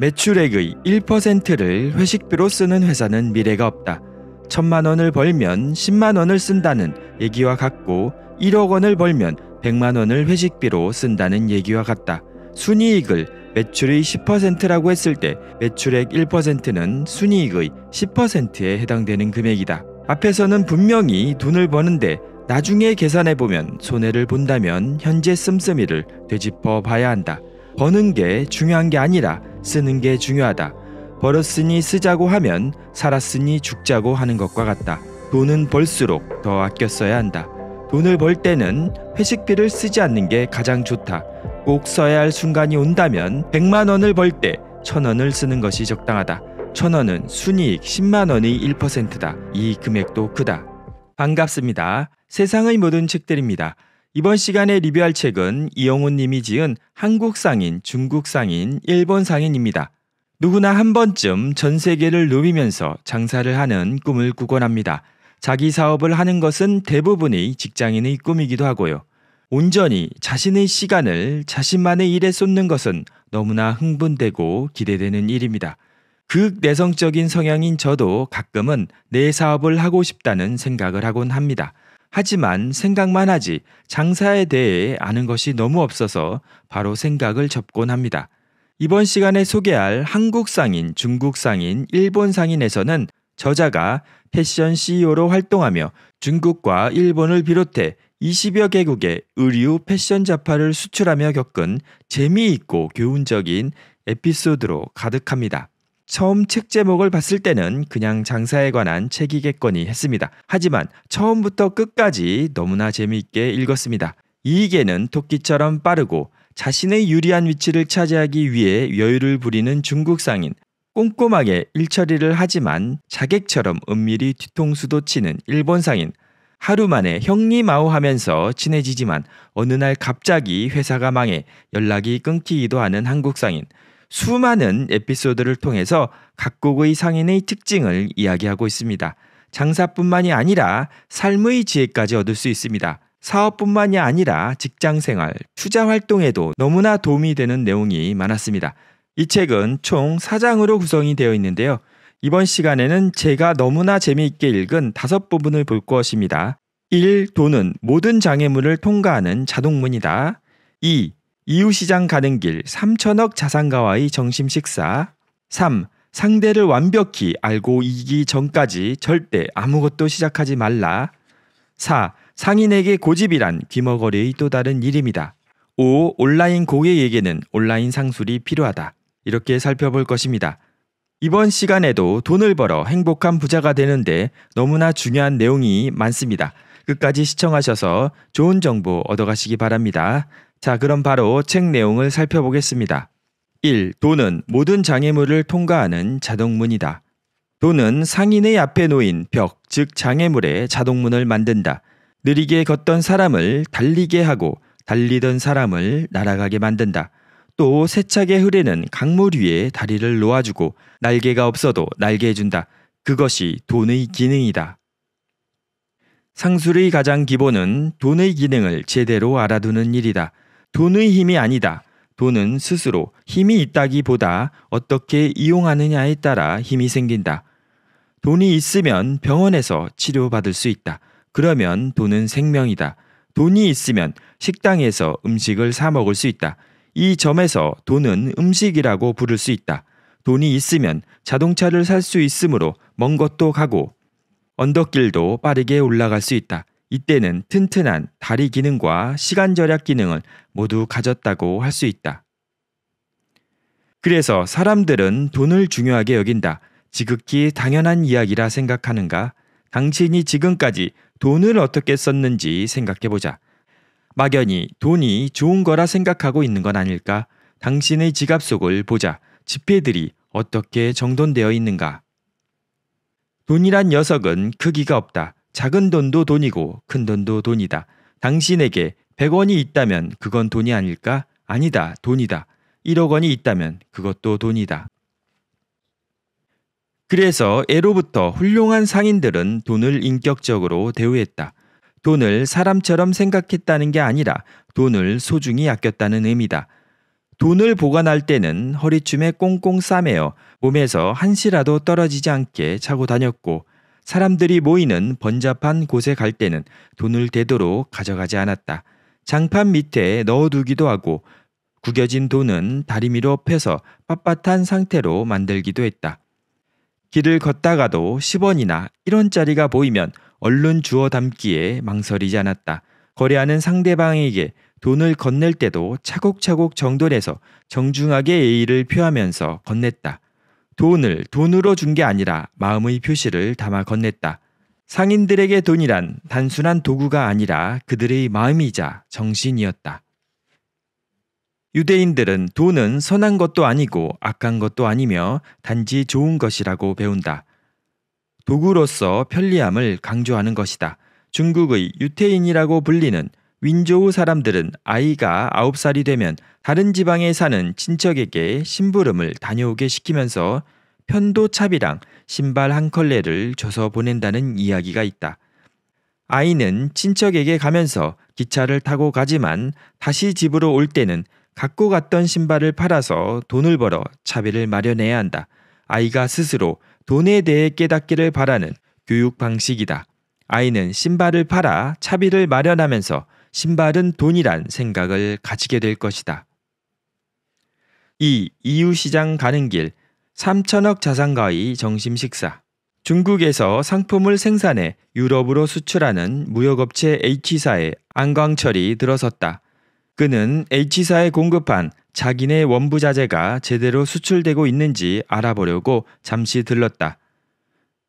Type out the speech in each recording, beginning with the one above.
매출액의 1%를 회식비로 쓰는 회사는 미래가 없다. 천만 원을 벌면 10만 원을 쓴다는 얘기와 같고 1억 원을 벌면 100만 원을 회식비로 쓴다는 얘기와 같다. 순이익을 매출의 10%라고 했을 때 매출액 1%는 순이익의 10%에 해당되는 금액이다. 앞에서는 분명히 돈을 버는데 나중에 계산해보면 손해를 본다면 현재 씀씀이를 되짚어 봐야 한다. 버는 게 중요한 게 아니라 쓰는 게 중요하다. 벌었으니 쓰자고 하면 살았으니 죽자고 하는 것과 같다. 돈은 벌수록 더 아껴 써야 한다. 돈을 벌 때는 회식비를 쓰지 않는 게 가장 좋다. 꼭 써야 할 순간이 온다면 100만 원을 벌 때 1000원을 쓰는 것이 적당하다. 1000원은 순이익 10만 원의 1%다. 이 금액도 크다. 반갑습니다. 세상의 모든 책들입니다. 이번 시간에 리뷰할 책은 이영훈 님이 지은 한국 상인, 중국 상인, 일본 상인입니다. 누구나 한 번쯤 전 세계를 누비면서 장사를 하는 꿈을 꾸곤 합니다 자기 사업을 하는 것은 대부분의 직장인의 꿈이기도 하고요. 온전히 자신의 시간을 자신만의 일에 쏟는 것은 너무나 흥분되고 기대되는 일입니다. 극내성적인 성향인 저도 가끔은 내 사업을 하고 싶다는 생각을 하곤 합니다. 하지만 생각만 하지 장사에 대해 아는 것이 너무 없어서 바로 생각을 접곤 합니다. 이번 시간에 소개할 한국 상인, 중국 상인, 일본 상인에서는 저자가 패션 CEO로 활동하며 중국과 일본을 비롯해 20여 개국의 의류 패션 자파를 수출하며 겪은 재미있고 교훈적인 에피소드로 가득합니다. 처음 책 제목을 봤을 때는 그냥 장사에 관한 책이겠거니 했습니다. 하지만 처음부터 끝까지 너무나 재미있게 읽었습니다. 이익에는 토끼처럼 빠르고 자신의 유리한 위치를 차지하기 위해 여유를 부리는 중국상인 꼼꼼하게 일처리를 하지만 자객처럼 은밀히 뒤통수도 치는 일본상인 하루 만에 형님아우 하면서 친해지지만 어느 날 갑자기 회사가 망해 연락이 끊기기도 하는 한국상인 수많은 에피소드를 통해서 각국의 상인의 특징을 이야기하고 있습니다. 장사뿐만이 아니라 삶의 지혜까지 얻을 수 있습니다. 사업뿐만이 아니라 직장 생활, 투자 활동에도 너무나 도움이 되는 내용이 많았습니다. 이 책은 총 4장으로 구성이 되어 있는데요. 이번 시간에는 제가 너무나 재미있게 읽은 다섯 부분을 볼 것입니다. 1. 돈은 모든 장애물을 통과하는 자동문이다. 2. 이웃시장 가는 길 3천억 자산가와의 정심 식사 3. 상대를 완벽히 알고 이기 전까지 절대 아무것도 시작하지 말라 4. 상인에게 고집이란 귀머거리의 또 다른 일입니다. 5. 온라인 고객에게는 온라인 상술이 필요하다. 이렇게 살펴볼 것입니다. 이번 시간에도 돈을 벌어 행복한 부자가 되는데 너무나 중요한 내용이 많습니다. 끝까지 시청하셔서 좋은 정보 얻어가시기 바랍니다. 자, 그럼 바로 책 내용을 살펴보겠습니다. 1. 도는 모든 장애물을 통과하는 자동문이다. 도는 상인의 앞에 놓인 벽, 즉 장애물의 자동문을 만든다. 느리게 걷던 사람을 달리게 하고 달리던 사람을 날아가게 만든다. 또 세차게 흐르는 강물 위에 다리를 놓아주고 날개가 없어도 날게 해준다. 그것이 돈의 기능이다. 상술의 가장 기본은 돈의 기능을 제대로 알아두는 일이다. 돈의 힘이 아니다. 돈은 스스로 힘이 있다기보다 어떻게 이용하느냐에 따라 힘이 생긴다. 돈이 있으면 병원에서 치료받을 수 있다. 그러면 돈은 생명이다. 돈이 있으면 식당에서 음식을 사 먹을 수 있다. 이 점에서 돈은 음식이라고 부를 수 있다. 돈이 있으면 자동차를 살 수 있으므로 먼 것도 가고 언덕길도 빠르게 올라갈 수 있다. 이때는 튼튼한 다리 기능과 시간 절약 기능을 모두 가졌다고 할 수 있다. 그래서 사람들은 돈을 중요하게 여긴다. 지극히 당연한 이야기라 생각하는가? 당신이 지금까지 돈을 어떻게 썼는지 생각해보자. 막연히 돈이 좋은 거라 생각하고 있는 건 아닐까? 당신의 지갑 속을 보자. 지폐들이 어떻게 정돈되어 있는가? 돈이란 녀석은 크기가 없다. 작은 돈도 돈이고 큰 돈도 돈이다. 당신에게 100원이 있다면 그건 돈이 아닐까? 아니다. 돈이다. 1억 원이 있다면 그것도 돈이다. 그래서 애로부터 훌륭한 상인들은 돈을 인격적으로 대우했다. 돈을 사람처럼 생각했다는 게 아니라 돈을 소중히 아꼈다는 의미다. 돈을 보관할 때는 허리춤에 꽁꽁 싸매어 몸에서 한시라도 떨어지지 않게 차고 다녔고 사람들이 모이는 번잡한 곳에 갈 때는 돈을 되도록 가져가지 않았다. 장판 밑에 넣어두기도 하고 구겨진 돈은 다리미로 펴서 빳빳한 상태로 만들기도 했다. 길을 걷다가도 10원이나 1원짜리가 보이면 얼른 주워 담기에 망설이지 않았다. 거래하는 상대방에게 돈을 건넬 때도 차곡차곡 정돈해서 정중하게 예의를 표하면서 건넸다. 돈을 돈으로 준 게 아니라 마음의 표시를 담아 건넸다. 상인들에게 돈이란 단순한 도구가 아니라 그들의 마음이자 정신이었다. 유대인들은 돈은 선한 것도 아니고 악한 것도 아니며 단지 좋은 것이라고 배운다. 도구로서 편리함을 강조하는 것이다. 중국의 유태인이라고 불리는 윈조우 사람들은 아이가 9살이 되면 다른 지방에 사는 친척에게 심부름을 다녀오게 시키면서 편도차비랑 신발 한 컬레를 줘서 보낸다는 이야기가 있다. 아이는 친척에게 가면서 기차를 타고 가지만 다시 집으로 올 때는 갖고 갔던 신발을 팔아서 돈을 벌어 차비를 마련해야 한다. 아이가 스스로 돈에 대해 깨닫기를 바라는 교육 방식이다. 아이는 신발을 팔아 차비를 마련하면서 신발은 돈이란 생각을 가지게 될 것이다. 2. 이유시장 가는 길 3천억 자산가의 정심 식사 중국에서 상품을 생산해 유럽으로 수출하는 무역업체 H사에 안광철이 들어섰다. 그는 H사에 공급한 자기네 원부자재가 제대로 수출되고 있는지 알아보려고 잠시 들렀다.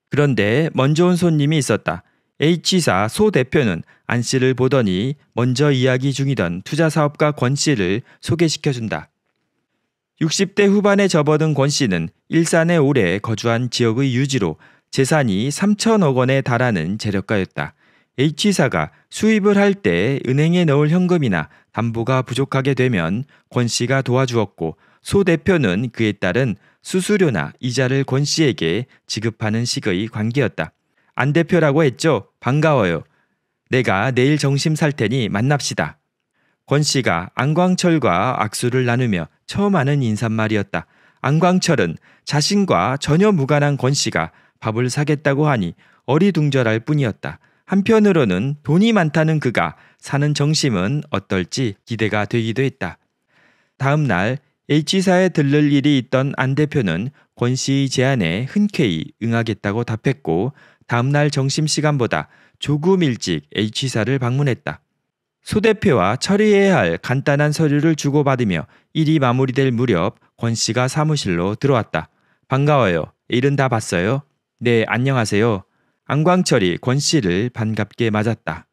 그런데 먼저 온 손님이 있었다. H사 소 대표는 안 씨를 보더니 먼저 이야기 중이던 투자 사업가 권 씨를 소개시켜준다. 60대 후반에 접어든 권 씨는 일산에 오래 거주한 지역의 유지로 재산이 3천억 원에 달하는 재력가였다. H사가 수입을 할 때 은행에 넣을 현금이나 담보가 부족하게 되면 권 씨가 도와주었고 소 대표는 그에 따른 수수료나 이자를 권 씨에게 지급하는 식의 관계였다. 안 대표라고 했죠? 반가워요. 내가 내일 정심 살 테니 만납시다. 권 씨가 안광철과 악수를 나누며 처음 아는 인사말이었다. 안광철은 자신과 전혀 무관한 권 씨가 밥을 사겠다고 하니 어리둥절할 뿐이었다. 한편으로는 돈이 많다는 그가 사는 정심은 어떨지 기대가 되기도 했다. 다음 날 H사에 들를 일이 있던 안 대표는 권 씨의 제안에 흔쾌히 응하겠다고 답했고 다음 날 정심 시간보다 조금 일찍 H사를 방문했다. 소대표와 처리해야 할 간단한 서류를 주고받으며 일이 마무리될 무렵 권 씨가 사무실로 들어왔다. 반가워요. 일은 다 봤어요? 네, 안녕하세요. 안광철이 권 씨를 반갑게 맞았다.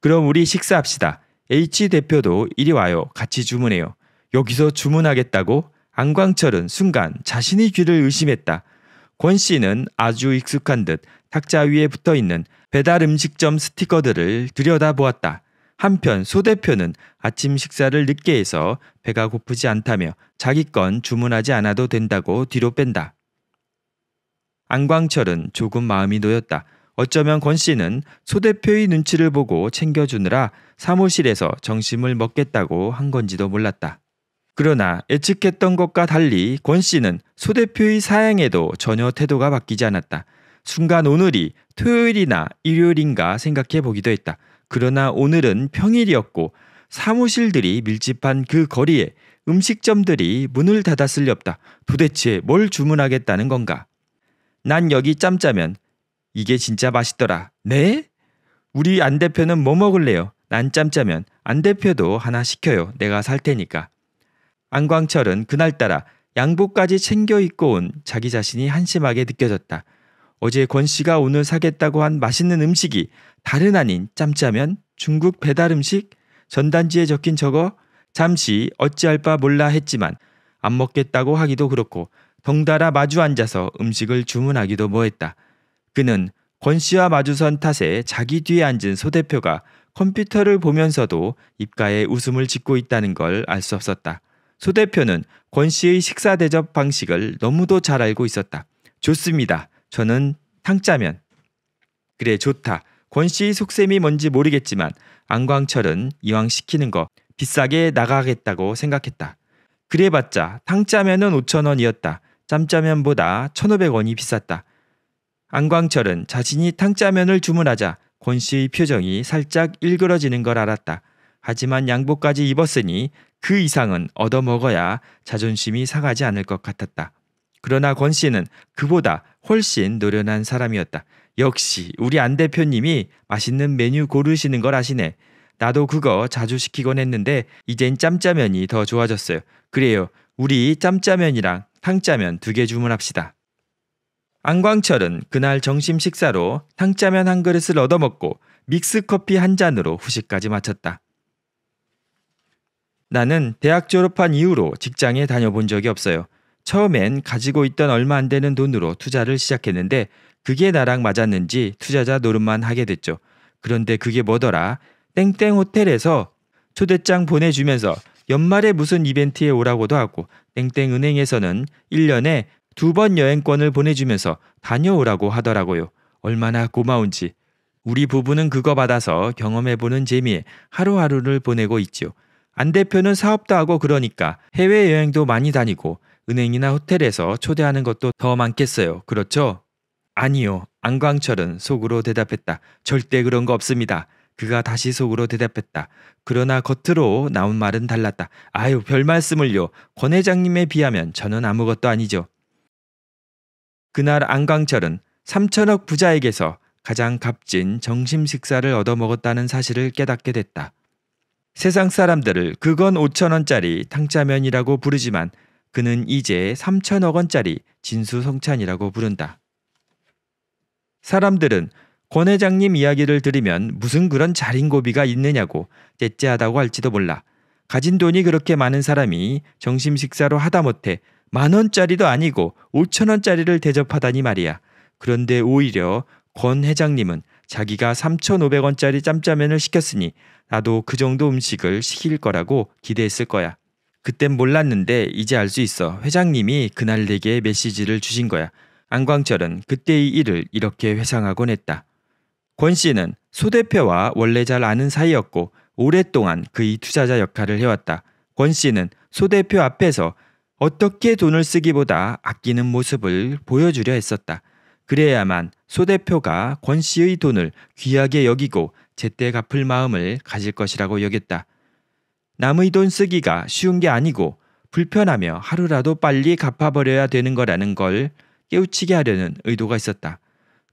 그럼 우리 식사합시다. H 대표도 이리 와요. 같이 주문해요. 여기서 주문하겠다고? 안광철은 순간 자신의 귀를 의심했다. 권 씨는 아주 익숙한 듯 탁자 위에 붙어 있는 배달 음식점 스티커들을 들여다보았다. 한편 소 대표는 아침 식사를 늦게 해서 배가 고프지 않다며 자기 건 주문하지 않아도 된다고 뒤로 뺀다. 안광철은 조금 마음이 놓였다. 어쩌면 권 씨는 소 대표의 눈치를 보고 챙겨주느라 사무실에서 정심을 먹겠다고 한 건지도 몰랐다. 그러나 예측했던 것과 달리 권 씨는 소 대표의 사양에도 전혀 태도가 바뀌지 않았다. 순간 오늘이 토요일이나 일요일인가 생각해 보기도 했다. 그러나 오늘은 평일이었고 사무실들이 밀집한 그 거리에 음식점들이 문을 닫았을 렵다. 도대체 뭘 주문하겠다는 건가? 난 여기 짬짜면 이게 진짜 맛있더라. 네? 우리 안 대표는 뭐 먹을래요? 난 짬짜면 안 대표도 하나 시켜요. 내가 살 테니까. 안광철은 그날따라 양복까지 챙겨 입고 온 자기 자신이 한심하게 느껴졌다. 어제 권 씨가 오늘 사겠다고 한 맛있는 음식이 다른 아닌 짬짜면 중국 배달 음식 전단지에 적힌 저거 잠시 어찌할 바 몰라 했지만 안 먹겠다고 하기도 그렇고 덩달아 마주 앉아서 음식을 주문하기도 뭐했다. 그는 권 씨와 마주선 탓에 자기 뒤에 앉은 소 대표가 컴퓨터를 보면서도 입가에 웃음을 짓고 있다는 걸 알 수 없었다. 소 대표는 권 씨의 식사 대접 방식을 너무도 잘 알고 있었다. 좋습니다. 저는 탕짜면 그래 좋다. 권씨 속셈이 뭔지 모르겠지만 안광철은 이왕 시키는 거 비싸게 나가겠다고 생각했다. 그래봤자 탕짜면은 5천 원이었다. 짬짜면보다 1,500원이 비쌌다. 안광철은 자신이 탕짜면을 주문하자 권 씨의 표정이 살짝 일그러지는 걸 알았다. 하지만 양복까지 입었으니 그 이상은 얻어먹어야 자존심이 상하지 않을 것 같았다. 그러나 권 씨는 그보다 훨씬 노련한 사람이었다. 역시 우리 안 대표님이 맛있는 메뉴 고르시는 걸 아시네. 나도 그거 자주 시키곤 했는데 이젠 짬짜면이 더 좋아졌어요. 그래요. 우리 짬짜면이랑 탕짜면 두 개 주문합시다. 안광철은 그날 점심 식사로 탕짜면 한 그릇을 얻어먹고 믹스커피 한 잔으로 후식까지 마쳤다. 나는 대학 졸업한 이후로 직장에 다녀본 적이 없어요. 처음엔 가지고 있던 얼마 안 되는 돈으로 투자를 시작했는데 그게 나랑 맞았는지 투자자 노릇만 하게 됐죠. 그런데 그게 뭐더라? 땡땡 호텔에서 초대장 보내주면서 연말에 무슨 이벤트에 오라고도 하고 땡땡 은행에서는 1년에 두 번 여행권을 보내주면서 다녀오라고 하더라고요. 얼마나 고마운지. 우리 부부는 그거 받아서 경험해보는 재미에 하루하루를 보내고 있죠안 대표는 사업도 하고 그러니까 해외여행도 많이 다니고 은행이나 호텔에서 초대하는 것도 더 많겠어요. 그렇죠? 아니요. 안광철은 속으로 대답했다. 절대 그런 거 없습니다. 그가 다시 속으로 대답했다. 그러나 겉으로 나온 말은 달랐다. 아유, 별 말씀을요. 권 회장님에 비하면 저는 아무것도 아니죠. 그날 안광철은 3천억 부자에게서 가장 값진 정심 식사를 얻어먹었다는 사실을 깨닫게 됐다. 세상 사람들을 그건 5천원짜리 탕짜면이라고 부르지만 그는 이제 3천억 원짜리 진수성찬이라고 부른다. 사람들은 권 회장님 이야기를 들으면 무슨 그런 자린고비가 있느냐고 째째하다고 할지도 몰라. 가진 돈이 그렇게 많은 사람이 정심 식사로 하다못해 만 원짜리도 아니고 5천 원짜리를 대접하다니 말이야. 그런데 오히려 권 회장님은 자기가 3,500원짜리 짬짜면을 시켰으니 나도 그 정도 음식을 시킬 거라고 기대했을 거야. 그땐 몰랐는데 이제 알 수 있어. 회장님이 그날 내게 메시지를 주신 거야. 안광철은 그때의 일을 이렇게 회상하곤 했다. 권 씨는 소 대표와 원래 잘 아는 사이였고 오랫동안 그의 투자자 역할을 해왔다. 권 씨는 소 대표 앞에서 어떻게 돈을 쓰기보다 아끼는 모습을 보여주려 했었다. 그래야만 소 대표가 권 씨의 돈을 귀하게 여기고 제때 갚을 마음을 가질 것이라고 여겼다. 남의 돈 쓰기가 쉬운 게 아니고 불편하며 하루라도 빨리 갚아버려야 되는 거라는 걸 깨우치게 하려는 의도가 있었다.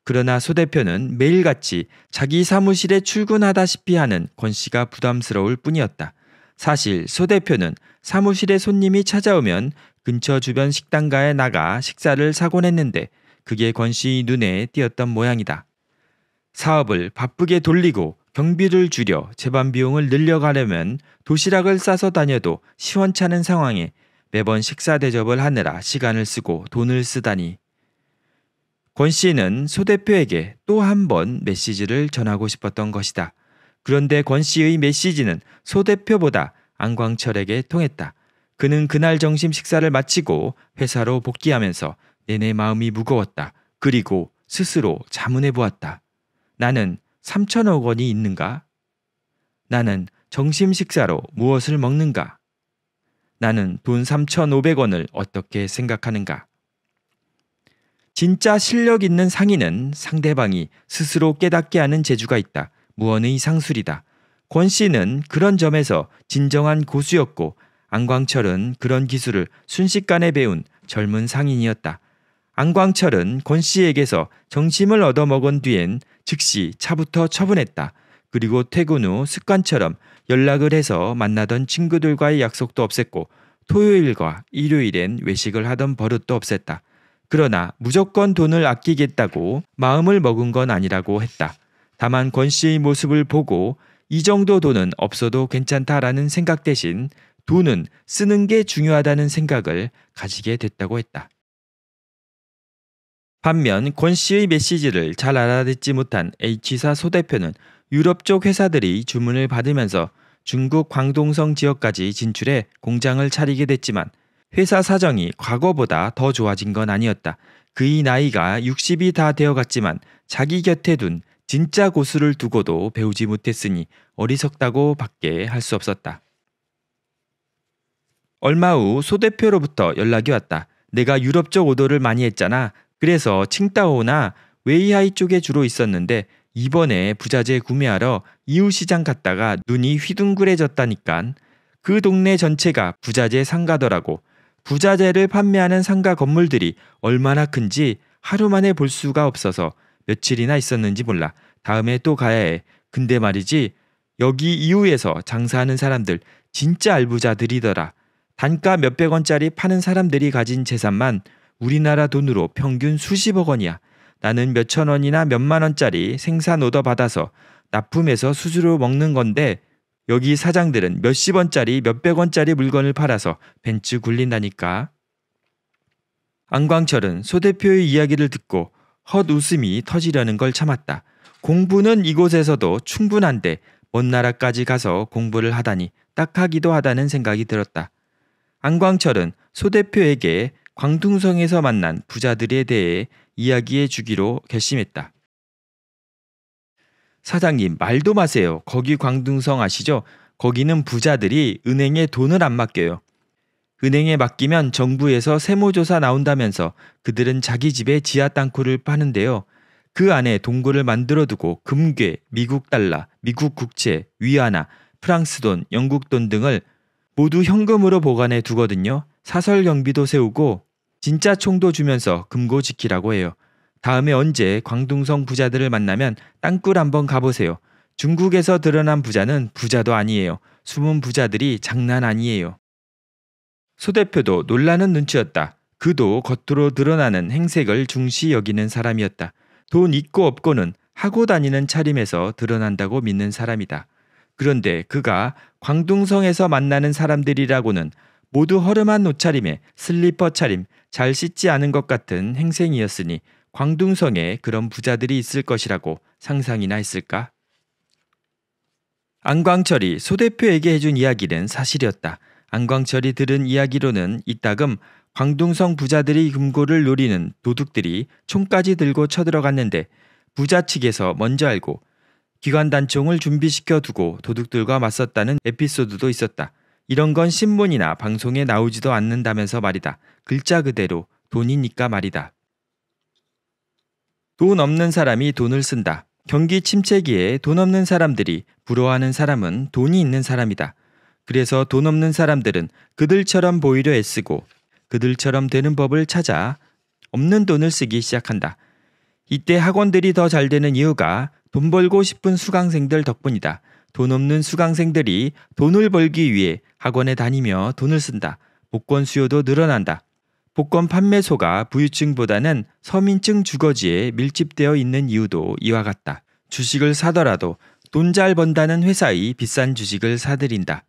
그러나 소 대표는 매일같이 자기 사무실에 출근하다시피 하는 권 씨가 부담스러울 뿐이었다. 사실 소 대표는 사무실에 손님이 찾아오면 근처 주변 식당가에 나가 식사를 사곤 했는데 그게 권씨의 눈에 띄었던 모양이다. 사업을 바쁘게 돌리고 경비를 줄여 재반 비용을 늘려가려면 도시락을 싸서 다녀도 시원찮은 상황에 매번 식사 대접을 하느라 시간을 쓰고 돈을 쓰다니. 권 씨는 소 대표에게 또 한 번 메시지를 전하고 싶었던 것이다. 그런데 권 씨의 메시지는 소 대표보다 안광철에게 통했다. 그는 그날 점심 식사를 마치고 회사로 복귀하면서 내내 마음이 무거웠다. 그리고 스스로 자문해 보았다. 나는 3천억 원이 있는가? 나는 정심 식사로 무엇을 먹는가? 나는 돈 3,500원을 어떻게 생각하는가? 진짜 실력 있는 상인은 상대방이 스스로 깨닫게 하는 재주가 있다. 무언의 상술이다. 권 씨는 그런 점에서 진정한 고수였고 안광철은 그런 기술을 순식간에 배운 젊은 상인이었다. 안광철은 권 씨에게서 정심을 얻어먹은 뒤엔 즉시 차부터 처분했다. 그리고 퇴근 후 습관처럼 연락을 해서 만나던 친구들과의 약속도 없앴고 토요일과 일요일엔 외식을 하던 버릇도 없앴다. 그러나 무조건 돈을 아끼겠다고 마음을 먹은 건 아니라고 했다. 다만 권 씨의 모습을 보고 이 정도 돈은 없어도 괜찮다라는 생각 대신 돈은 쓰는 게 중요하다는 생각을 가지게 됐다고 했다. 반면 권 씨의 메시지를 잘 알아듣지 못한 H사 소 대표는 유럽 쪽 회사들이 주문을 받으면서 중국 광동성 지역까지 진출해 공장을 차리게 됐지만 회사 사정이 과거보다 더 좋아진 건 아니었다. 그의 나이가 60이 다 되어갔지만 자기 곁에 둔 진짜 고수를 두고도 배우지 못했으니 어리석다고 밖에 할 수 없었다. 얼마 후소 대표로부터 연락이 왔다. 내가 유럽 쪽오도를 많이 했잖아. 그래서 칭따오나 웨이하이 쪽에 주로 있었는데 이번에 부자재 구매하러 이웃시장 갔다가 눈이 휘둥그레졌다니깐 그 동네 전체가 부자재 상가더라고. 부자재를 판매하는 상가 건물들이 얼마나 큰지 하루 만에 볼 수가 없어서 며칠이나 있었는지 몰라. 다음에 또 가야 해. 근데 말이지 여기 이후에서 장사하는 사람들 진짜 알부자들이더라. 단가 몇백 원짜리 파는 사람들이 가진 재산만 우리나라 돈으로 평균 수십억 원이야. 나는 몇천 원이나 몇만 원짜리 생산 오더 받아서 납품해서 수수료 먹는 건데 여기 사장들은 몇십 원짜리 몇백 원짜리 물건을 팔아서 벤츠 굴린다니까. 안광철은 소 대표의 이야기를 듣고 헛웃음이 터지려는 걸 참았다. 공부는 이곳에서도 충분한데 먼 나라까지 가서 공부를 하다니 딱하기도 하다는 생각이 들었다. 안광철은 소 대표에게 광둥성에서 만난 부자들에 대해 이야기해 주기로 결심했다. 사장님, 말도 마세요. 거기 광둥성 아시죠? 거기는 부자들이 은행에 돈을 안 맡겨요. 은행에 맡기면 정부에서 세무조사 나온다면서 그들은 자기 집에 지하 땅굴을 파는데요. 그 안에 동굴을 만들어두고 금괴, 미국 달러, 미국 국채, 위안화, 프랑스 돈, 영국 돈 등을 모두 현금으로 보관해 두거든요. 사설 경비도 세우고 진짜 총도 주면서 금고 지키라고 해요. 다음에 언제 광둥성 부자들을 만나면 땅굴 한번 가보세요. 중국에서 드러난 부자는 부자도 아니에요. 숨은 부자들이 장난 아니에요. 소 대표도 놀라는 눈치였다. 그도 겉으로 드러나는 행색을 중시 여기는 사람이었다. 돈 있고 없고는 하고 다니는 차림에서 드러난다고 믿는 사람이다. 그런데 그가 광둥성에서 만나는 사람들이라고는 모두 허름한 옷차림에 슬리퍼 차림, 잘 씻지 않은 것 같은 행생이었으니 광둥성에 그런 부자들이 있을 것이라고 상상이나 했을까? 안광철이 소 대표에게 해준 이야기는 사실이었다. 안광철이 들은 이야기로는 이따금 광둥성 부자들이 금고를 노리는 도둑들이 총까지 들고 쳐들어갔는데 부자 측에서 먼저 알고 기관단총을 준비시켜 두고 도둑들과 맞섰다는 에피소드도 있었다. 이런 건 신문이나 방송에 나오지도 않는다면서 말이다. 글자 그대로 돈이니까 말이다. 돈 없는 사람이 돈을 쓴다. 경기 침체기에 돈 없는 사람들이 부러워하는 사람은 돈이 있는 사람이다. 그래서 돈 없는 사람들은 그들처럼 보이려 애쓰고 그들처럼 되는 법을 찾아 없는 돈을 쓰기 시작한다. 이때 학원들이 더 잘 되는 이유가 돈 벌고 싶은 수강생들 덕분이다. 돈 없는 수강생들이 돈을 벌기 위해 학원에 다니며 돈을 쓴다. 복권 수요도 늘어난다. 복권 판매소가 부유층보다는 서민층 주거지에 밀집되어 있는 이유도 이와 같다. 주식을 사더라도 돈 잘 번다는 회사의 비싼 주식을 사들인다.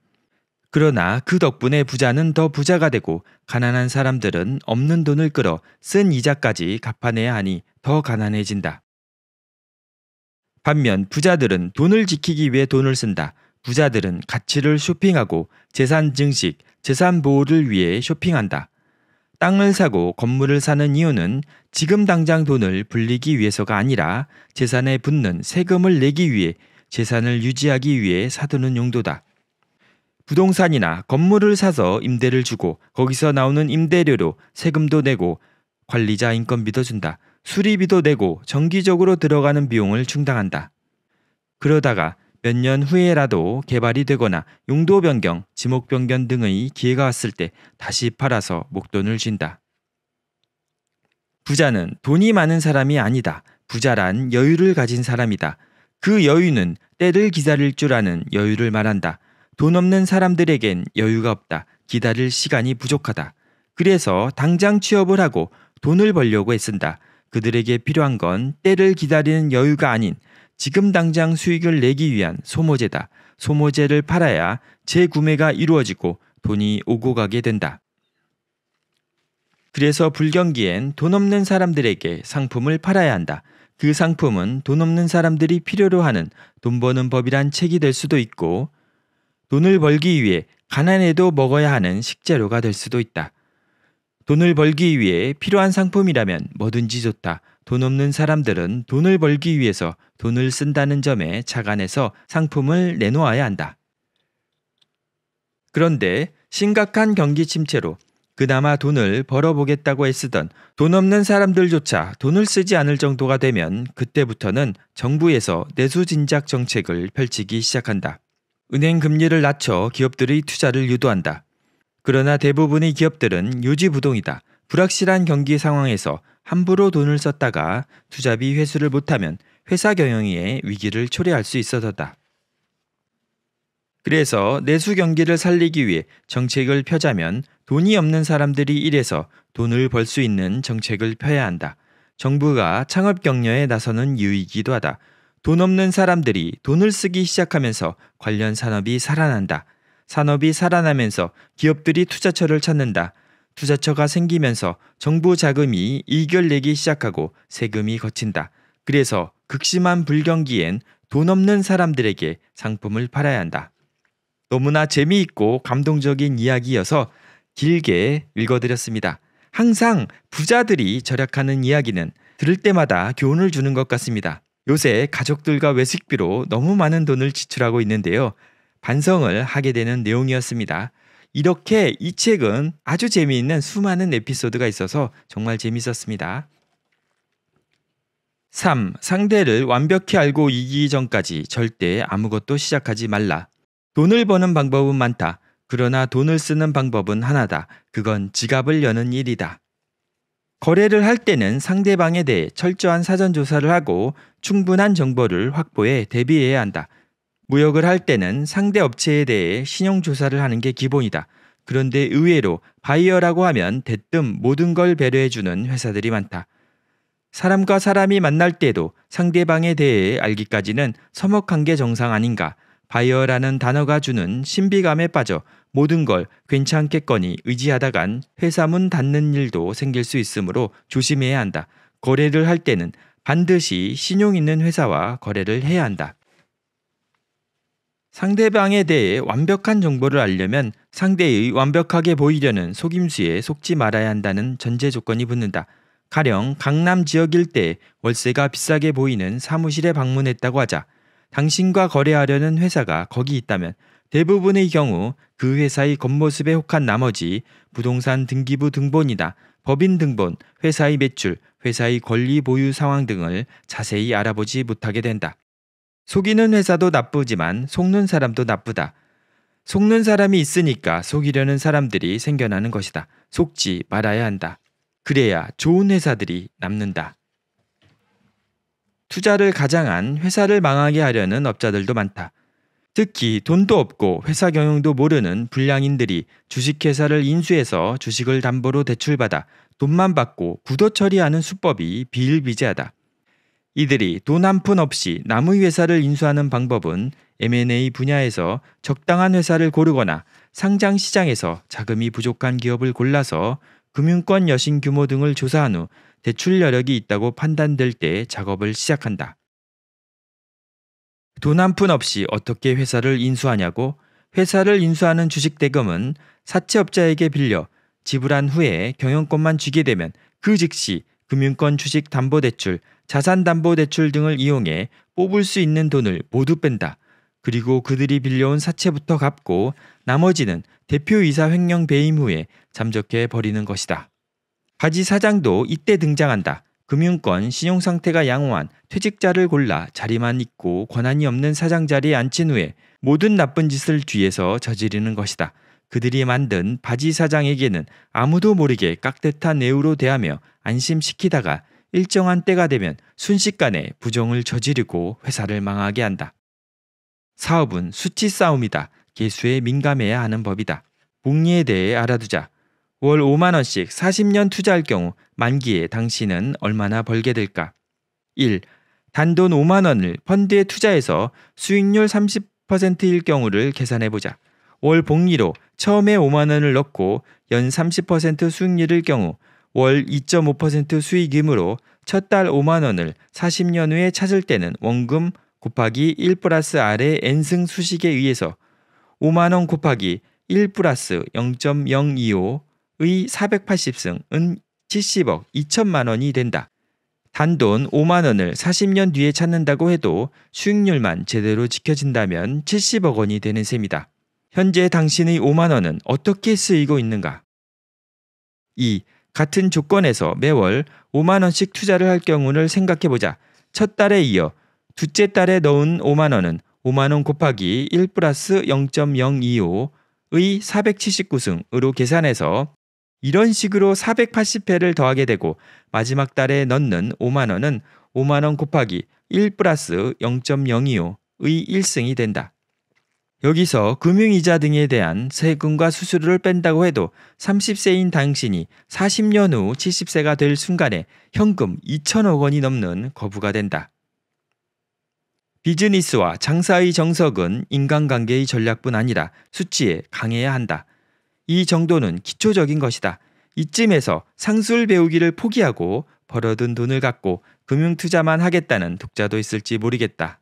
그러나 그 덕분에 부자는 더 부자가 되고 가난한 사람들은 없는 돈을 끌어 쓴 이자까지 갚아내야 하니 더 가난해진다. 반면 부자들은 돈을 지키기 위해 돈을 쓴다. 부자들은 가치를 쇼핑하고 재산 증식, 재산 보호를 위해 쇼핑한다. 땅을 사고 건물을 사는 이유는 지금 당장 돈을 불리기 위해서가 아니라 재산에 붙는 세금을 내기 위해 재산을 유지하기 위해 사두는 용도다. 부동산이나 건물을 사서 임대를 주고 거기서 나오는 임대료로 세금도 내고 관리자 인건비도 준다. 수리비도 내고 정기적으로 들어가는 비용을 충당한다. 그러다가 몇 년 후에라도 개발이 되거나 용도 변경, 지목 변경 등의 기회가 왔을 때 다시 팔아서 목돈을 쥔다. 부자는 돈이 많은 사람이 아니다. 부자란 여유를 가진 사람이다. 그 여유는 때를 기다릴 줄 아는 여유를 말한다. 돈 없는 사람들에겐 여유가 없다. 기다릴 시간이 부족하다. 그래서 당장 취업을 하고 돈을 벌려고 애쓴다. 그들에게 필요한 건 때를 기다리는 여유가 아닌 지금 당장 수익을 내기 위한 소모제다소모제를 팔아야 재구매가 이루어지고 돈이 오고 가게 된다. 그래서 불경기엔 돈 없는 사람들에게 상품을 팔아야 한다. 그 상품은 돈 없는 사람들이 필요로 하는 돈 버는 법이란 책이 될 수도 있고 돈을 벌기 위해 가난해도 먹어야 하는 식재료가 될 수도 있다. 돈을 벌기 위해 필요한 상품이라면 뭐든지 좋다. 돈 없는 사람들은 돈을 벌기 위해서 돈을 쓴다는 점에 착안해서 상품을 내놓아야 한다. 그런데 심각한 경기 침체로 그나마 돈을 벌어보겠다고 애쓰던 돈 없는 사람들조차 돈을 쓰지 않을 정도가 되면 그때부터는 정부에서 내수진작 정책을 펼치기 시작한다. 은행 금리를 낮춰 기업들의 투자를 유도한다. 그러나 대부분의 기업들은 유지부동이다 불확실한 경기 상황에서 함부로 돈을 썼다가 투자비 회수를 못하면 회사 경영에 위기를 초래할 수 있어서다. 그래서 내수 경기를 살리기 위해 정책을 펴자면 돈이 없는 사람들이 일해서 돈을 벌 수 있는 정책을 펴야 한다. 정부가 창업 격려에 나서는 이유이기도 하다. 돈 없는 사람들이 돈을 쓰기 시작하면서 관련 산업이 살아난다. 산업이 살아나면서 기업들이 투자처를 찾는다. 투자처가 생기면서 정부 자금이 이결내기 시작하고 세금이 거친다. 그래서 극심한 불경기엔 돈 없는 사람들에게 상품을 팔아야 한다. 너무나 재미있고 감동적인 이야기여서 길게 읽어드렸습니다. 항상 부자들이 절약하는 이야기는 들을 때마다 교훈을 주는 것 같습니다. 요새 가족들과 외식비로 너무 많은 돈을 지출하고 있는데요. 반성을 하게 되는 내용이었습니다. 이렇게 이 책은 아주 재미있는 수많은 에피소드가 있어서 정말 재밌었습니다. 3. 상대를 완벽히 알고 이기기 전까지 절대 아무것도 시작하지 말라. 돈을 버는 방법은 많다. 그러나 돈을 쓰는 방법은 하나다. 그건 지갑을 여는 일이다. 거래를 할 때는 상대방에 대해 철저한 사전 조사를 하고 충분한 정보를 확보해 대비해야 한다. 무역을 할 때는 상대 업체에 대해 신용조사를 하는 게 기본이다. 그런데 의외로 바이어라고 하면 대뜸 모든 걸 배려해주는 회사들이 많다. 사람과 사람이 만날 때도 상대방에 대해 알기까지는 서먹한 게 정상 아닌가. 바이어라는 단어가 주는 신비감에 빠져 모든 걸 괜찮겠거니 의지하다간 회사 문 닫는 일도 생길 수 있으므로 조심해야 한다. 거래를 할 때는 반드시 신용 있는 회사와 거래를 해야 한다. 상대방에 대해 완벽한 정보를 알려면 상대의 완벽하게 보이려는 속임수에 속지 말아야 한다는 전제 조건이 붙는다. 가령 강남 지역 일대 월세가 비싸게 보이는 사무실에 방문했다고 하자. 당신과 거래하려는 회사가 거기 있다면 대부분의 경우 그 회사의 겉모습에 혹한 나머지 부동산 등기부 등본이다 법인 등본, 회사의 매출, 회사의 권리 보유 상황 등을 자세히 알아보지 못하게 된다. 속이는 회사도 나쁘지만 속는 사람도 나쁘다. 속는 사람이 있으니까 속이려는 사람들이 생겨나는 것이다. 속지 말아야 한다. 그래야 좋은 회사들이 남는다. 투자를 가장한 회사를 망하게 하려는 업자들도 많다. 특히 돈도 없고 회사 경영도 모르는 불량인들이 주식회사를 인수해서 주식을 담보로 대출받아 돈만 받고 구도 처리하는 수법이 비일비재하다. 이들이 돈 한 푼 없이 남의 회사를 인수하는 방법은 M&A 분야에서 적당한 회사를 고르거나 상장 시장에서 자금이 부족한 기업을 골라서 금융권 여신 규모 등을 조사한 후 대출 여력이 있다고 판단될 때 작업을 시작한다. 돈 한 푼 없이 어떻게 회사를 인수하냐고 회사를 인수하는 주식 대금은 사채업자에게 빌려 지불한 후에 경영권만 쥐게 되면 그 즉시 금융권 주식 담보대출 자산담보대출 등을 이용해 뽑을 수 있는 돈을 모두 뺀다. 그리고 그들이 빌려온 사채부터 갚고 나머지는 대표이사 횡령 배임 후에 잠적해 버리는 것이다. 바지 사장도 이때 등장한다. 금융권 신용상태가 양호한 퇴직자를 골라 자리만 있고 권한이 없는 사장 자리에 앉힌 후에 모든 나쁜 짓을 뒤에서 저지르는 것이다. 그들이 만든 바지 사장에게는 아무도 모르게 깍듯한 내우로 대하며 안심시키다가 일정한 때가 되면 순식간에 부정을 저지르고 회사를 망하게 한다. 사업은 수치 싸움이다. 개수에 민감해야 하는 법이다. 복리에 대해 알아두자. 월 5만원씩 40년 투자할 경우 만기에 당신은 얼마나 벌게 될까? 1. 단돈 5만원을 펀드에 투자해서 수익률 30%일 경우를 계산해보자. 월 복리로 처음에 5만원을 넣고 연 30% 수익률일 경우 월2.5% 수익이므로 첫 달 5만 원을 40년 후에 찾을 때는 원금 곱하기 1 플러스 아래 n승 수식에 의해서 5만 원 곱하기 1 플러스 0.025의 480승은 70억 2천만 원이 된다. 단돈 5만 원을 40년 뒤에 찾는다고 해도 수익률만 제대로 지켜진다면 70억 원이 되는 셈이다. 현재 당신의 5만 원은 어떻게 쓰이고 있는가? 2. 같은 조건에서 매월 5만 원씩 투자를 할 경우를 생각해 보자. 첫 달에 이어 둘째 달에 넣은 5만 원은 5만 원 곱하기 1 플러스 0.025의 479승으로 계산해서 이런 식으로 480회를 더하게 되고 마지막 달에 넣는 5만 원은 5만 원 곱하기 1 플러스 0.025의 1승이 된다. 여기서 금융이자 등에 대한 세금과 수수료를 뺀다고 해도 30세인 당신이 40년 후 70세가 될 순간에 현금 2천억 원이 넘는 거부가 된다. 비즈니스와 장사의 정석은 인간관계의 전략뿐 아니라 수치에 강해야 한다. 이 정도는 기초적인 것이다. 이쯤에서 상술 배우기를 포기하고 벌어둔 돈을 갖고 금융 투자만 하겠다는 독자도 있을지 모르겠다.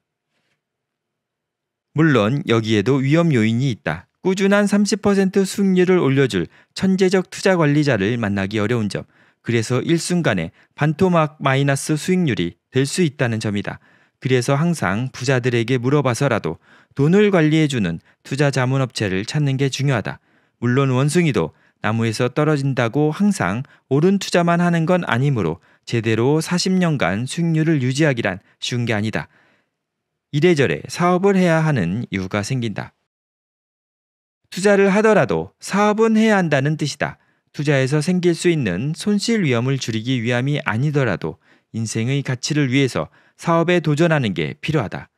물론 여기에도 위험 요인이 있다. 꾸준한 30% 수익률을 올려줄 천재적 투자 관리자를 만나기 어려운 점. 그래서 일순간에 반토막 마이너스 수익률이 될 수 있다는 점이다. 그래서 항상 부자들에게 물어봐서라도 돈을 관리해주는 투자 자문업체를 찾는 게 중요하다. 물론 원숭이도 나무에서 떨어진다고 항상 옳은 투자만 하는 건 아니므로 제대로 40년간 수익률을 유지하기란 쉬운 게 아니다. 이래저래 사업을 해야 하는 이유가 생긴다. 투자를 하더라도 사업은 해야 한다는 뜻이다. 투자에서 생길 수 있는 손실 위험을 줄이기 위함이 아니더라도 인생의 가치를 위해서 사업에 도전하는 게 필요하다.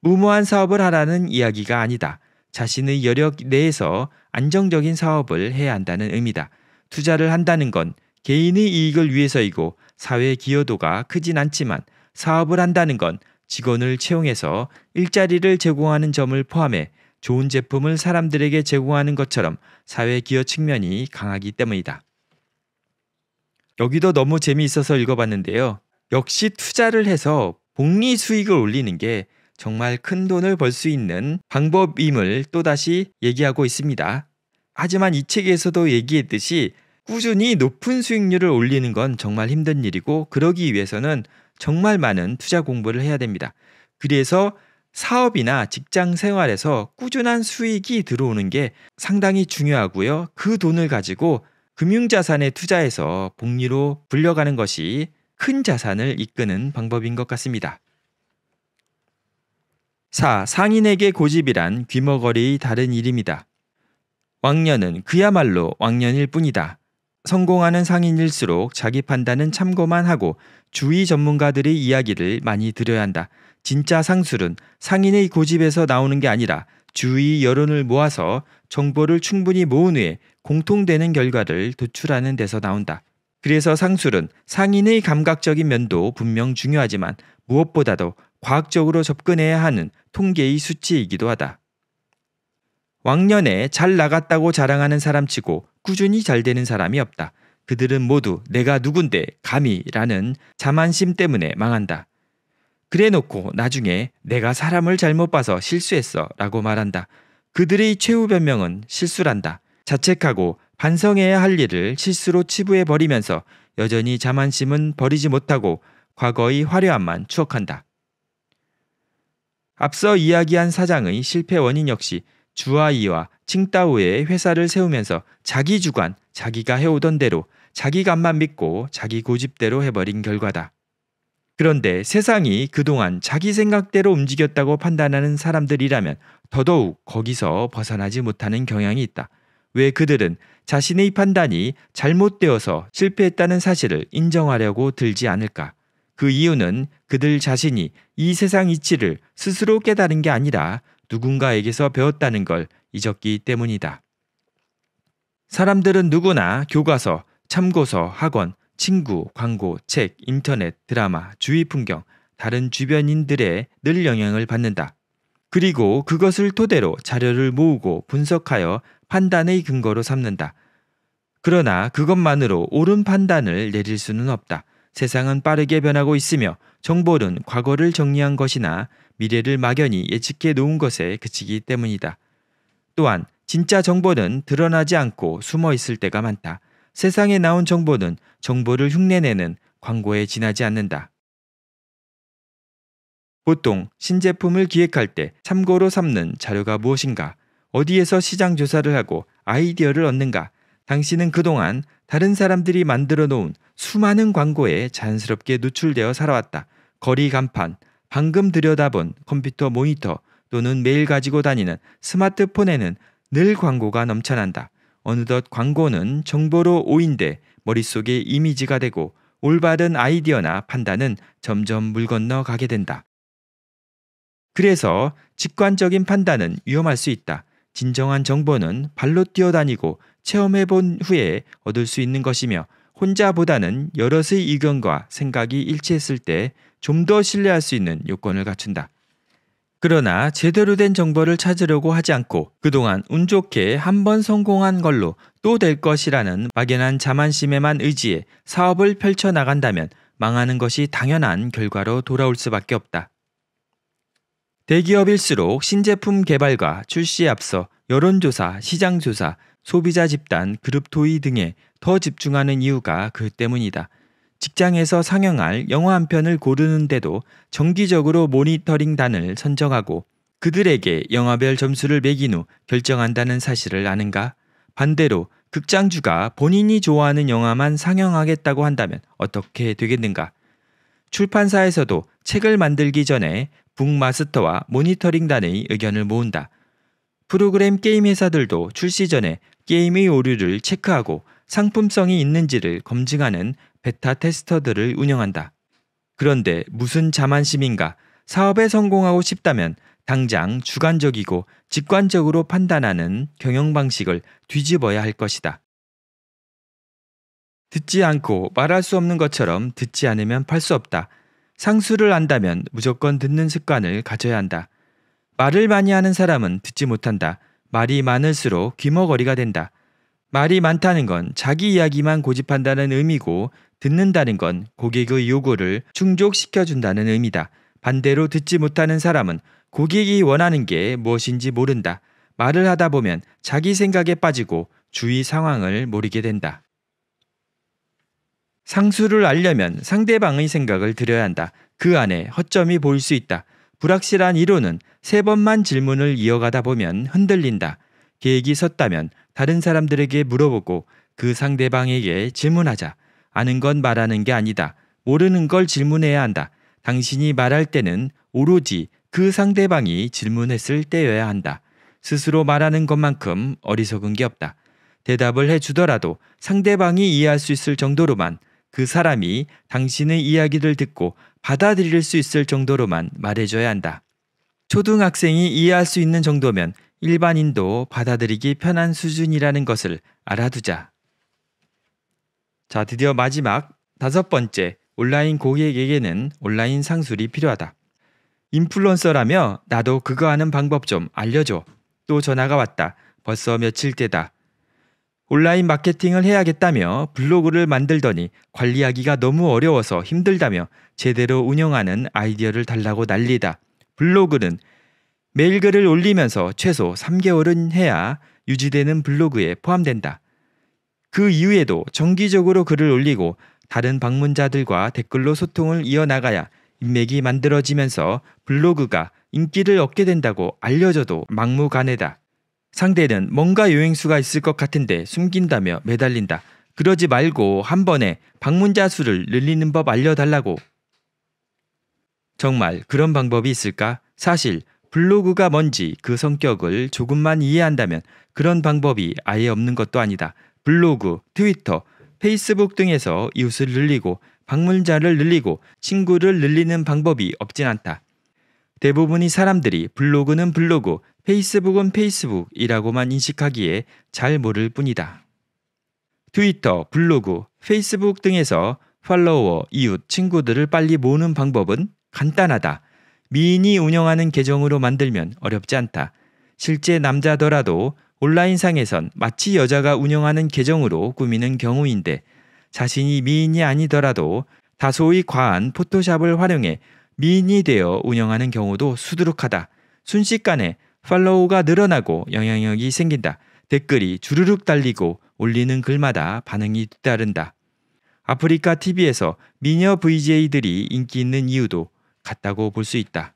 무모한 사업을 하라는 이야기가 아니다. 자신의 여력 내에서 안정적인 사업을 해야 한다는 의미다. 투자를 한다는 건 개인의 이익을 위해서이고 사회 기여도가 크진 않지만 사업을 한다는 건 직원을 채용해서 일자리를 제공하는 점을 포함해 좋은 제품을 사람들에게 제공하는 것처럼 사회 기여 측면이 강하기 때문이다. 여기도 너무 재미있어서 읽어봤는데요. 역시 투자를 해서 복리 수익을 올리는 게 정말 큰 돈을 벌 수 있는 방법임을 또다시 얘기하고 있습니다. 하지만 이 책에서도 얘기했듯이 꾸준히 높은 수익률을 올리는 건 정말 힘든 일이고 그러기 위해서는 정말 많은 투자 공부를 해야 됩니다. 그래서 사업이나 직장 생활에서 꾸준한 수익이 들어오는 게 상당히 중요하고요. 그 돈을 가지고 금융자산에 투자해서 복리로 불려가는 것이 큰 자산을 이끄는 방법인 것 같습니다. 4. 상인에게 고집이란 귀머거리 다른 일입니다. 왕년은 그야말로 왕년일 뿐이다. 성공하는 상인일수록 자기 판단은 참고만 하고 주위 전문가들의 이야기를 많이 들어야 한다. 진짜 상술은 상인의 고집에서 나오는 게 아니라 주위 여론을 모아서 정보를 충분히 모은 후에 공통되는 결과를 도출하는 데서 나온다. 그래서 상술은 상인의 감각적인 면도 분명 중요하지만 무엇보다도 과학적으로 접근해야 하는 통계의 수치이기도 하다. 왕년에 잘 나갔다고 자랑하는 사람치고 꾸준히 잘 되는 사람이 없다. 그들은 모두 내가 누군데 감히라는 자만심 때문에 망한다. 그래 놓고 나중에 내가 사람을 잘못 봐서 실수했어 라고 말한다. 그들의 최후 변명은 실수란다. 자책하고 반성해야 할 일을 실수로 치부해 버리면서 여전히 자만심은 버리지 못하고 과거의 화려함만 추억한다. 앞서 이야기한 사장의 실패 원인 역시 주아이와 칭따오의 회사를 세우면서 자기 주관, 자기가 해오던 대로 자기 감만 믿고 자기 고집대로 해버린 결과다. 그런데 세상이 그동안 자기 생각대로 움직였다고 판단하는 사람들이라면 더더욱 거기서 벗어나지 못하는 경향이 있다. 왜 그들은 자신의 판단이 잘못되어서 실패했다는 사실을 인정하려고 들지 않을까? 그 이유는 그들 자신이 이 세상 이치를 스스로 깨달은 게 아니라 누군가에게서 배웠다는 걸 잊었기 때문이다. 사람들은 누구나 교과서, 참고서, 학원, 친구, 광고, 책, 인터넷, 드라마, 주위 풍경, 다른 주변인들의 늘 영향을 받는다. 그리고 그것을 토대로 자료를 모으고 분석하여 판단의 근거로 삼는다. 그러나 그것만으로 옳은 판단을 내릴 수는 없다. 세상은 빠르게 변하고 있으며 정보는 과거를 정리한 것이나 미래를 막연히 예측해 놓은 것에 그치기 때문이다. 또한 진짜 정보는 드러나지 않고 숨어 있을 때가 많다. 세상에 나온 정보는 정보를 흉내내는 광고에 지나지 않는다. 보통 신제품을 기획할 때 참고로 삼는 자료가 무엇인가, 어디에서 시장 조사를 하고 아이디어를 얻는가, 당신은 그동안 다른 사람들이 만들어 놓은 수많은 광고에 자연스럽게 노출되어 살아왔다. 거리 간판, 방금 들여다본 컴퓨터 모니터 또는 매일 가지고 다니는 스마트폰에는 늘 광고가 넘쳐난다. 어느덧 광고는 정보로 오인돼 머릿속에 이미지가 되고 올바른 아이디어나 판단은 점점 물 건너 가게 된다. 그래서 직관적인 판단은 위험할 수 있다. 진정한 정보는 발로 뛰어다니고 체험해 본 후에 얻을 수 있는 것이며 혼자보다는 여럿의 의견과 생각이 일치했을 때 좀 더 신뢰할 수 있는 요건을 갖춘다. 그러나 제대로 된 정보를 찾으려고 하지 않고 그동안 운 좋게 한 번 성공한 걸로 또 될 것이라는 막연한 자만심에만 의지해 사업을 펼쳐 나간다면 망하는 것이 당연한 결과로 돌아올 수밖에 없다. 대기업일수록 신제품 개발과 출시에 앞서 여론조사, 시장조사, 소비자 집단, 그룹 토이 등에 더 집중하는 이유가 그 때문이다. 직장에서 상영할 영화 한 편을 고르는데도 정기적으로 모니터링단을 선정하고 그들에게 영화별 점수를 매긴 후 결정한다는 사실을 아는가? 반대로 극장주가 본인이 좋아하는 영화만 상영하겠다고 한다면 어떻게 되겠는가? 출판사에서도 책을 만들기 전에 북마스터와 모니터링단의 의견을 모은다. 프로그램 게임 회사들도 출시 전에 게임의 오류를 체크하고 상품성이 있는지를 검증하는 베타 테스터들을 운영한다. 그런데 무슨 자만심인가 사업에 성공하고 싶다면 당장 주관적이고 직관적으로 판단하는 경영 방식을 뒤집어야 할 것이다. 듣지 않고 말할 수 없는 것처럼 듣지 않으면 팔 수 없다. 상수를 안다면 무조건 듣는 습관을 가져야 한다. 말을 많이 하는 사람은 듣지 못한다. 말이 많을수록 귀머거리가 된다. 말이 많다는 건 자기 이야기만 고집한다는 의미고 듣는다는 건 고객의 요구를 충족시켜준다는 의미다. 반대로 듣지 못하는 사람은 고객이 원하는 게 무엇인지 모른다. 말을 하다 보면 자기 생각에 빠지고 주위 상황을 모르게 된다. 상수를 알려면 상대방의 생각을 들여야 한다. 그 안에 허점이 보일 수 있다. 불확실한 이론은 세 번만 질문을 이어가다 보면 흔들린다. 계획이 섰다면 다른 사람들에게 물어보고 그 상대방에게 질문하자. 아는 건 말하는 게 아니다. 모르는 걸 질문해야 한다. 당신이 말할 때는 오로지 그 상대방이 질문했을 때여야 한다. 스스로 말하는 것만큼 어리석은 게 없다. 대답을 해주더라도 상대방이 이해할 수 있을 정도로만 그 사람이 당신의 이야기를 듣고 받아들일 수 있을 정도로만 말해줘야 한다. 초등학생이 이해할 수 있는 정도면 일반인도 받아들이기 편한 수준이라는 것을 알아두자. 자, 드디어 마지막 다섯 번째 온라인 고객에게는 온라인 상술이 필요하다. 인플루언서라며 나도 그거 하는 방법 좀 알려줘. 또 전화가 왔다. 벌써 며칠 때다. 온라인 마케팅을 해야겠다며 블로그를 만들더니 관리하기가 너무 어려워서 힘들다며 제대로 운영하는 아이디어를 달라고 난리다. 블로그는 매일 글을 올리면서 최소 3개월은 해야 유지되는 블로그에 포함된다. 그 이후에도 정기적으로 글을 올리고 다른 방문자들과 댓글로 소통을 이어나가야 인맥이 만들어지면서 블로그가 인기를 얻게 된다고 알려져도 막무가내다. 상대는 뭔가 요행수가 있을 것 같은데 숨긴다며 매달린다. 그러지 말고 한 번에 방문자 수를 늘리는 법 알려달라고. 정말 그런 방법이 있을까? 사실 블로그가 뭔지 그 성격을 조금만 이해한다면 그런 방법이 아예 없는 것도 아니다. 블로그, 트위터, 페이스북 등에서 이웃을 늘리고 방문자를 늘리고 친구를 늘리는 방법이 없진 않다. 대부분의 사람들이 블로그는 블로그, 페이스북은 페이스북이라고만 인식하기에 잘 모를 뿐이다. 트위터, 블로그, 페이스북 등에서 팔로워, 이웃, 친구들을 빨리 모으는 방법은 간단하다. 미인이 운영하는 계정으로 만들면 어렵지 않다. 실제 남자더라도 온라인상에선 마치 여자가 운영하는 계정으로 꾸미는 경우인데 자신이 미인이 아니더라도 다소의 과한 포토샵을 활용해 미인이 되어 운영하는 경우도 수두룩하다. 순식간에 팔로우가 늘어나고 영향력이 생긴다. 댓글이 주르륵 달리고 올리는 글마다 반응이 뒤따른다. 아프리카 TV에서 미녀 VJ들이 인기 있는 이유도 같다고 볼 수 있다.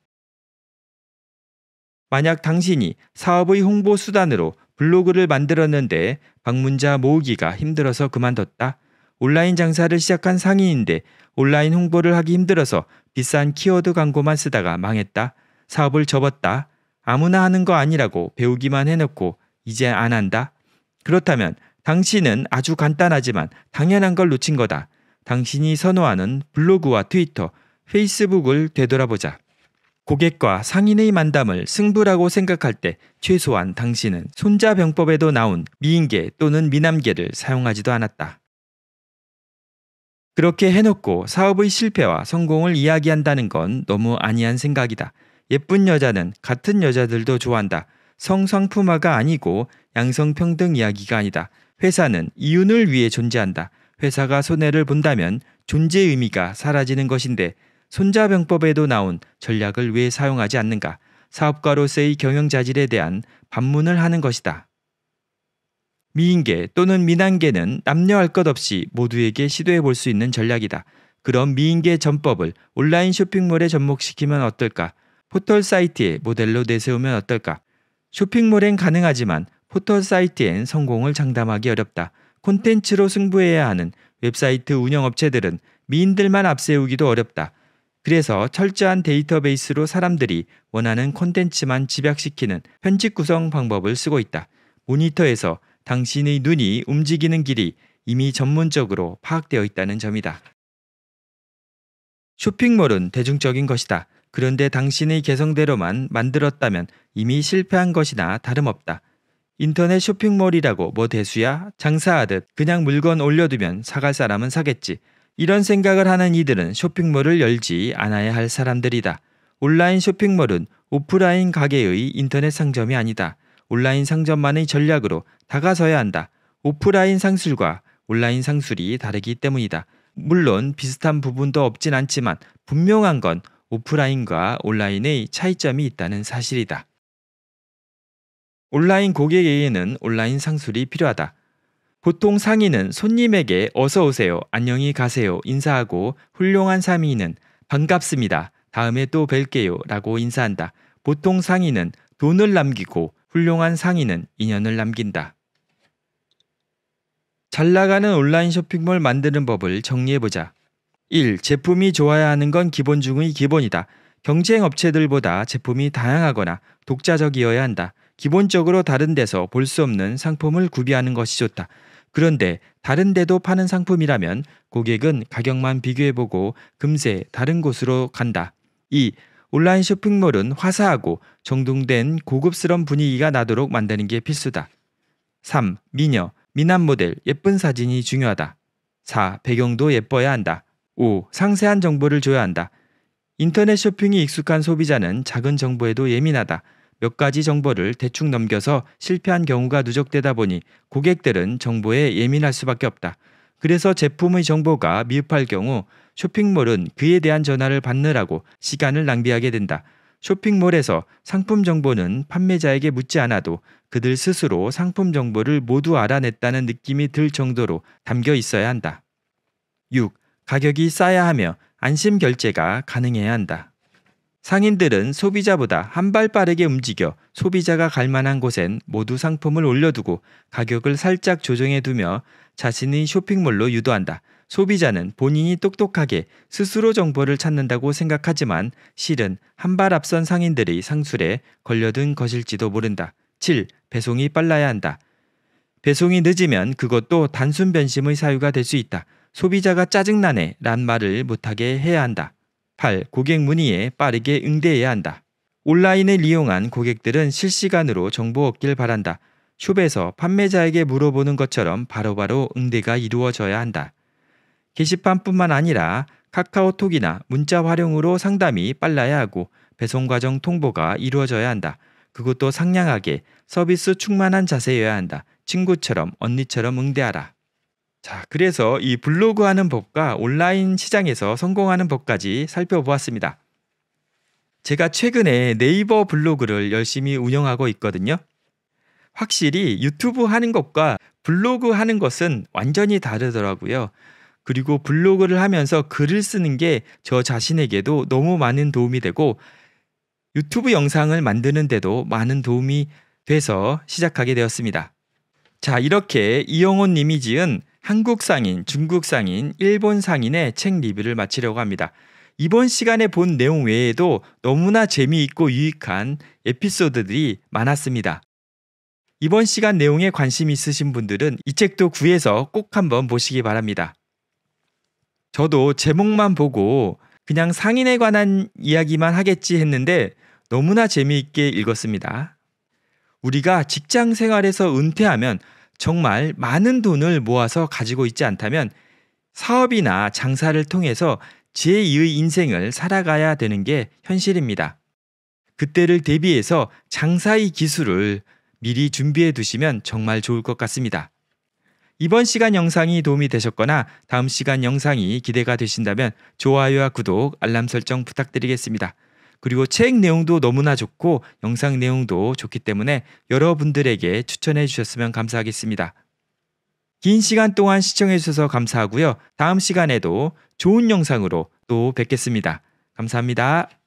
만약 당신이 사업의 홍보 수단으로 블로그를 만들었는데 방문자 모으기가 힘들어서 그만뒀다. 온라인 장사를 시작한 상인인데 온라인 홍보를 하기 힘들어서 비싼 키워드 광고만 쓰다가 망했다. 사업을 접었다. 아무나 하는 거 아니라고 배우기만 해놓고 이제 안 한다? 그렇다면 당신은 아주 간단하지만 당연한 걸 놓친 거다. 당신이 선호하는 블로그와 트위터, 페이스북을 되돌아보자. 고객과 상인의 만담을 승부라고 생각할 때 최소한 당신은 손자병법에도 나온 미인계 또는 미남계를 사용하지도 않았다. 그렇게 해놓고 사업의 실패와 성공을 이야기한다는 건 너무 아니한 생각이다. 예쁜 여자는 같은 여자들도 좋아한다. 성상품화가 아니고 양성평등 이야기가 아니다. 회사는 이윤을 위해 존재한다. 회사가 손해를 본다면 존재의 의미가 사라지는 것인데 손자병법에도 나온 전략을 왜 사용하지 않는가? 사업가로서의 경영자질에 대한 반문을 하는 것이다. 미인계 또는 미남계는 남녀할 것 없이 모두에게 시도해 볼 수 있는 전략이다. 그럼 미인계 전법을 온라인 쇼핑몰에 접목시키면 어떨까? 포털 사이트의 모델로 내세우면 어떨까? 쇼핑몰엔 가능하지만 포털 사이트엔 성공을 장담하기 어렵다. 콘텐츠로 승부해야 하는 웹사이트 운영업체들은 미인들만 앞세우기도 어렵다. 그래서 철저한 데이터베이스로 사람들이 원하는 콘텐츠만 집약시키는 편집 구성 방법을 쓰고 있다. 모니터에서 당신의 눈이 움직이는 길이 이미 전문적으로 파악되어 있다는 점이다. 쇼핑몰은 대중적인 것이다. 그런데 당신의 개성대로만 만들었다면 이미 실패한 것이나 다름없다. 인터넷 쇼핑몰이라고 뭐 대수야? 장사하듯 그냥 물건 올려두면 사갈 사람은 사겠지. 이런 생각을 하는 이들은 쇼핑몰을 열지 않아야 할 사람들이다. 온라인 쇼핑몰은 오프라인 가게의 인터넷 상점이 아니다. 온라인 상점만의 전략으로 다가서야 한다. 오프라인 상술과 온라인 상술이 다르기 때문이다. 물론 비슷한 부분도 없진 않지만 분명한 건 오프라인과 온라인의 차이점이 있다는 사실이다. 온라인 고객에게는 온라인 상술이 필요하다. 보통 상인은 손님에게 어서 오세요, 안녕히 가세요 인사하고 훌륭한 상인은 반갑습니다, 다음에 또 뵐게요 라고 인사한다. 보통 상인은 돈을 남기고 훌륭한 상인은 인연을 남긴다. 잘 나가는 온라인 쇼핑몰 만드는 법을 정리해보자. 1. 제품이 좋아야 하는 건 기본 중의 기본이다. 경쟁 업체들보다 제품이 다양하거나 독자적이어야 한다. 기본적으로 다른 데서 볼 수 없는 상품을 구비하는 것이 좋다. 그런데 다른 데도 파는 상품이라면 고객은 가격만 비교해보고 금세 다른 곳으로 간다. 2. 온라인 쇼핑몰은 화사하고 정동된 고급스러운 분위기가 나도록 만드는 게 필수다. 3. 미녀, 미남 모델, 예쁜 사진이 중요하다. 4. 배경도 예뻐야 한다. 5. 상세한 정보를 줘야 한다. 인터넷 쇼핑이 익숙한 소비자는 작은 정보에도 예민하다. 몇 가지 정보를 대충 넘겨서 실패한 경우가 누적되다 보니 고객들은 정보에 예민할 수밖에 없다. 그래서 제품의 정보가 미흡할 경우 쇼핑몰은 그에 대한 전화를 받느라고 시간을 낭비하게 된다. 쇼핑몰에서 상품 정보는 판매자에게 묻지 않아도 그들 스스로 상품 정보를 모두 알아냈다는 느낌이 들 정도로 담겨 있어야 한다. 6. 가격이 싸야 하며 안심 결제가 가능해야 한다. 상인들은 소비자보다 한 발 빠르게 움직여 소비자가 갈 만한 곳엔 모두 상품을 올려두고 가격을 살짝 조정해 두며 자신의 쇼핑몰로 유도한다. 소비자는 본인이 똑똑하게 스스로 정보를 찾는다고 생각하지만 실은 한 발 앞선 상인들의 상술에 걸려든 것일지도 모른다. 7. 배송이 빨라야 한다. 배송이 늦으면 그것도 단순 변심의 사유가 될 수 있다. 소비자가 짜증나네 란 말을 못하게 해야 한다. 8. 고객 문의에 빠르게 응대해야 한다. 온라인을 이용한 고객들은 실시간으로 정보 얻길 바란다. 숍에서 판매자에게 물어보는 것처럼 바로바로 응대가 이루어져야 한다. 게시판뿐만 아니라 카카오톡이나 문자 활용으로 상담이 빨라야 하고 배송 과정 통보가 이루어져야 한다. 그것도 상냥하게 서비스 충만한 자세여야 한다. 친구처럼 언니처럼 응대하라. 자, 그래서 이 블로그 하는 법과 온라인 시장에서 성공하는 법까지 살펴보았습니다. 제가 최근에 네이버 블로그를 열심히 운영하고 있거든요. 확실히 유튜브 하는 것과 블로그 하는 것은 완전히 다르더라고요. 그리고 블로그를 하면서 글을 쓰는 게 저 자신에게도 너무 많은 도움이 되고 유튜브 영상을 만드는데도 많은 도움이 돼서 시작하게 되었습니다. 자, 이렇게 이영호 님이 지은 한국 상인, 중국 상인, 일본 상인의 책 리뷰를 마치려고 합니다. 이번 시간에 본 내용 외에도 너무나 재미있고 유익한 에피소드들이 많았습니다. 이번 시간 내용에 관심 있으신 분들은 이 책도 구해서 꼭 한번 보시기 바랍니다. 저도 제목만 보고 그냥 상인에 관한 이야기만 하겠지 했는데 너무나 재미있게 읽었습니다. 우리가 직장 생활에서 은퇴하면 정말 많은 돈을 모아서 가지고 있지 않다면 사업이나 장사를 통해서 제2의 인생을 살아가야 되는 게 현실입니다. 그때를 대비해서 장사의 기술을 미리 준비해 두시면 정말 좋을 것 같습니다. 이번 시간 영상이 도움이 되셨거나 다음 시간 영상이 기대가 되신다면 좋아요와 구독, 알람 설정 부탁드리겠습니다. 그리고 책 내용도 너무나 좋고 영상 내용도 좋기 때문에 여러분들에게 추천해 주셨으면 감사하겠습니다. 긴 시간 동안 시청해 주셔서 감사하고요. 다음 시간에도 좋은 영상으로 또 뵙겠습니다. 감사합니다.